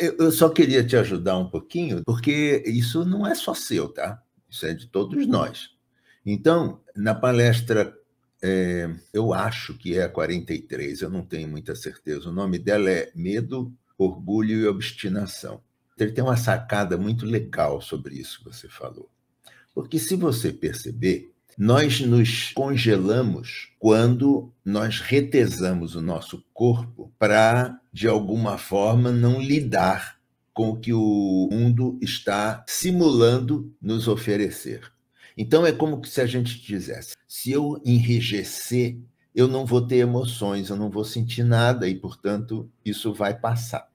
Eu só queria te ajudar um pouquinho, porque isso não é só seu, tá? Isso é de todos nós. Então, na palestra, é, eu acho que é a 43, eu não tenho muita certeza. O nome dela é Medo, Orgulho e Obstinação. Ele tem uma sacada muito legal sobre isso que você falou. Porque se você perceber, nós nos congelamos quando nós retesamos o nosso corpo para, de alguma forma, não lidar com o que o mundo está simulando nos oferecer. Então é como se a gente dissesse: se eu enrijecer, eu não vou ter emoções, eu não vou sentir nada e, portanto, isso vai passar.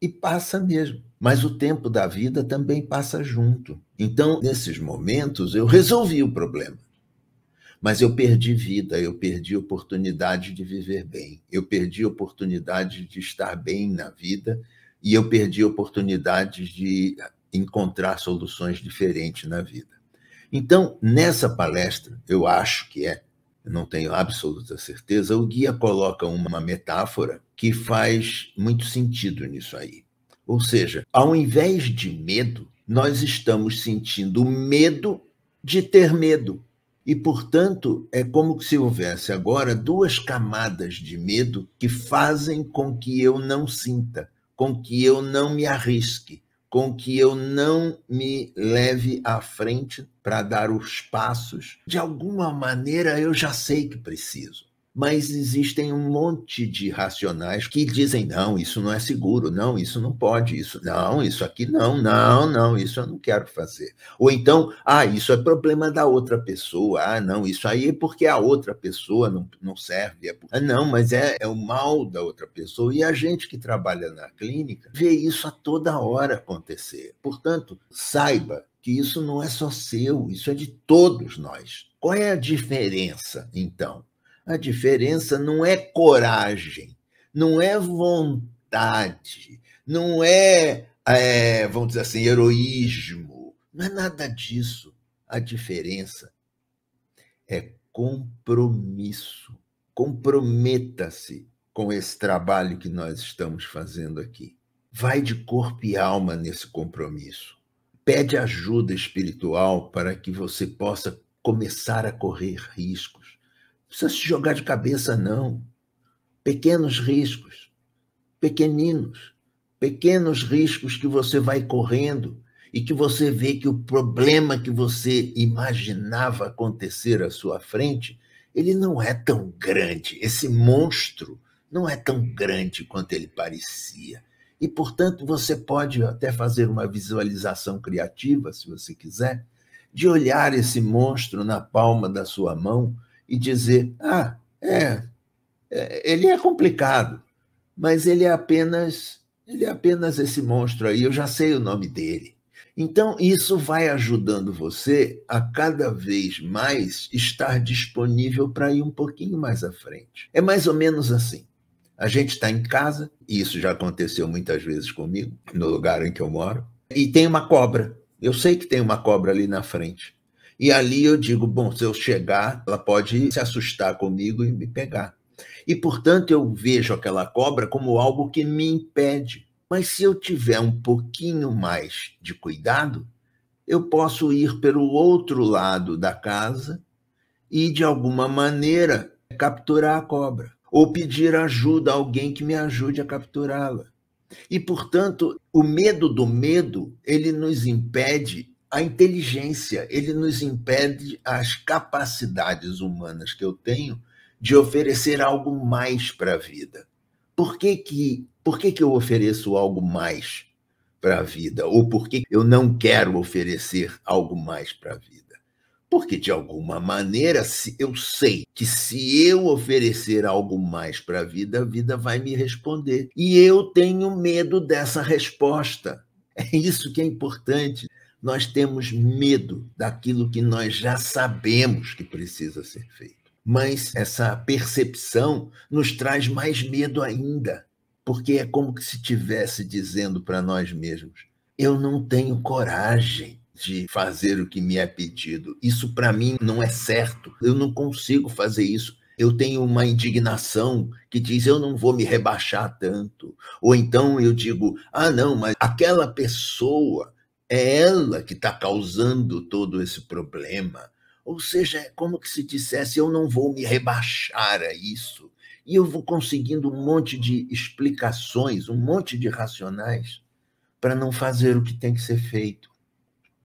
E passa mesmo. Mas o tempo da vida também passa junto. Então, nesses momentos, eu resolvi o problema mas eu perdi vida, eu perdi oportunidade de viver bem, eu perdi oportunidade de estar bem na vida e eu perdi oportunidade de encontrar soluções diferentes na vida. Então, nessa palestra, eu acho que é, não tenho absoluta certeza, o guia coloca uma metáfora que faz muito sentido nisso aí. Ou seja, ao invés de medo, nós estamos sentindo medo de ter medo. E, portanto, é como se houvesse agora duas camadas de medo que fazem com que eu não sinta, com que eu não me arrisque, com que eu não me leve à frente para dar os passos. De alguma maneira eu já sei que preciso mas existem um monte de racionais que dizem: não, isso não é seguro, não, isso não pode, isso não, isso aqui não, não, não, isso eu não quero fazer. Ou então, ah, isso é problema da outra pessoa, ah, não, isso aí é porque a outra pessoa não, não serve. É ah, não, mas é, é o mal da outra pessoa. E a gente que trabalha na clínica vê isso a toda hora acontecer. Portanto, saiba que isso não é só seu, isso é de todos nós. Qual é a diferença, então? A diferença não é coragem, não é vontade, não é, é vamos dizer assim, heroísmo, não é nada disso. A diferença é compromisso. Comprometa-se com esse trabalho que nós estamos fazendo aqui. Vai de corpo e alma nesse compromisso. Pede ajuda espiritual para que você possa começar a correr riscos precisa se jogar de cabeça, não. Pequenos riscos, pequeninos, pequenos riscos que você vai correndo e que você vê que o problema que você imaginava acontecer à sua frente, ele não é tão grande. Esse monstro não é tão grande quanto ele parecia. E, portanto, você pode até fazer uma visualização criativa, se você quiser, de olhar esse monstro na palma da sua mão e dizer: ah, é, é, ele é complicado, mas ele é apenas ele é apenas esse monstro aí, eu já sei o nome dele. Então, isso vai ajudando você a cada vez mais estar disponível para ir um pouquinho mais à frente. É mais ou menos assim. A gente está em casa, e isso já aconteceu muitas vezes comigo, no lugar em que eu moro, e tem uma cobra. Eu sei que tem uma cobra ali na frente. E ali eu digo, bom, se eu chegar, ela pode se assustar comigo e me pegar. E, portanto, eu vejo aquela cobra como algo que me impede. Mas se eu tiver um pouquinho mais de cuidado, eu posso ir pelo outro lado da casa e, de alguma maneira, capturar a cobra. Ou pedir ajuda a alguém que me ajude a capturá-la. E, portanto, o medo do medo, ele nos impede a inteligência, ele nos impede as capacidades humanas que eu tenho de oferecer algo mais para a vida. Por que que, por que que eu ofereço algo mais para a vida? Ou por que eu não quero oferecer algo mais para a vida? Porque, de alguma maneira, se eu sei que se eu oferecer algo mais para a vida, a vida vai me responder. E eu tenho medo dessa resposta. É isso que é importante. Nós temos medo daquilo que nós já sabemos que precisa ser feito. Mas essa percepção nos traz mais medo ainda, porque é como se estivesse dizendo para nós mesmos: eu não tenho coragem de fazer o que me é pedido. Isso para mim não é certo. Eu não consigo fazer isso. Eu tenho uma indignação que diz eu não vou me rebaixar tanto. Ou então eu digo: ah, não, mas aquela pessoa é ela que está causando todo esse problema. Ou seja, é como que se dissesse: eu não vou me rebaixar a isso. E eu vou conseguindo um monte de explicações, um monte de racionais, para não fazer o que tem que ser feito.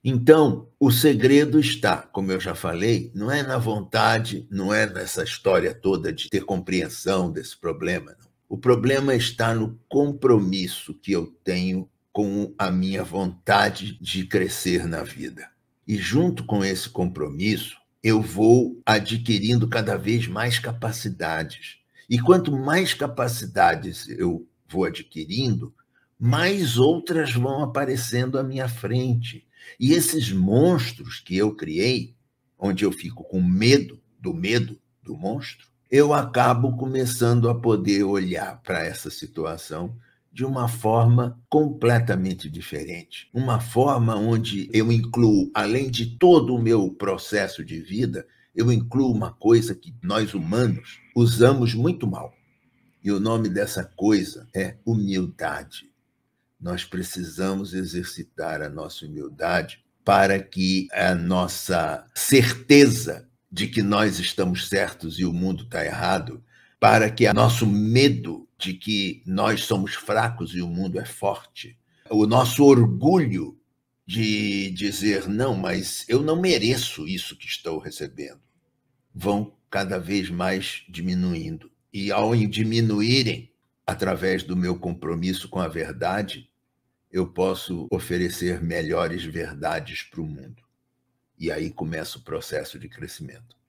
Então, o segredo está, como eu já falei, não é na vontade, não é nessa história toda de ter compreensão desse problema. Não. O problema está no compromisso que eu tenho com a minha vontade de crescer na vida. E junto com esse compromisso, eu vou adquirindo cada vez mais capacidades. E quanto mais capacidades eu vou adquirindo, mais outras vão aparecendo à minha frente. E esses monstros que eu criei, onde eu fico com medo do medo do monstro, eu acabo começando a poder olhar para essa situação de uma forma completamente diferente. Uma forma onde eu incluo, além de todo o meu processo de vida, eu incluo uma coisa que nós humanos usamos muito mal. E o nome dessa coisa é humildade. Nós precisamos exercitar a nossa humildade para que a nossa certeza de que nós estamos certos e o mundo está errado para que nosso medo de que nós somos fracos e o mundo é forte, o nosso orgulho de dizer, não, mas eu não mereço isso que estou recebendo, vão cada vez mais diminuindo. E ao diminuírem, através do meu compromisso com a verdade, eu posso oferecer melhores verdades para o mundo. E aí começa o processo de crescimento.